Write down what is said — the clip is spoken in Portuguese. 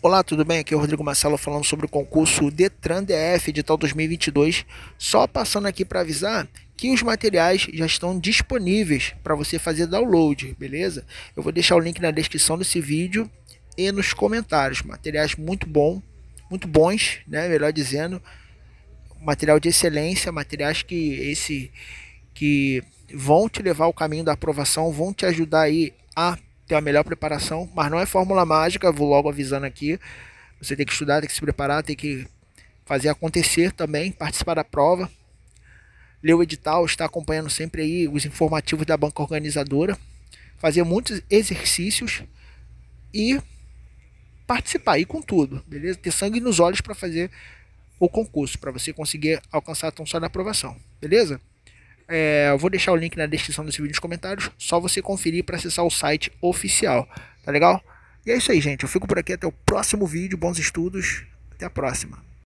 Olá, tudo bem? Aqui é o Rodrigo Marcelo falando sobre o concurso Detran DF Edital 2022. Só passando aqui para avisar que os materiais já estão disponíveis para você fazer download, beleza? Eu vou deixar o link na descrição desse vídeo e nos comentários. Materiais muito bom, muito bons, né? Melhor dizendo, material de excelência, materiais que esse que vão te levar ao caminho da aprovação, vão te ajudar aí a ter a melhor preparação, mas não é fórmula mágica, vou logo avisando aqui. Você tem que estudar, tem que se preparar, tem que fazer acontecer também, participar da prova. Ler o edital, está acompanhando sempre aí os informativos da banca organizadora, fazer muitos exercícios e participar aí com tudo, beleza? Ter sangue nos olhos para fazer o concurso, para você conseguir alcançar a tão sonhada aprovação, beleza? É, eu vou deixar o link na descrição desse vídeo nos comentários. Só você conferir para acessar o site oficial. Tá legal? E é isso aí, gente. Eu fico por aqui até o próximo vídeo. Bons estudos. Até a próxima.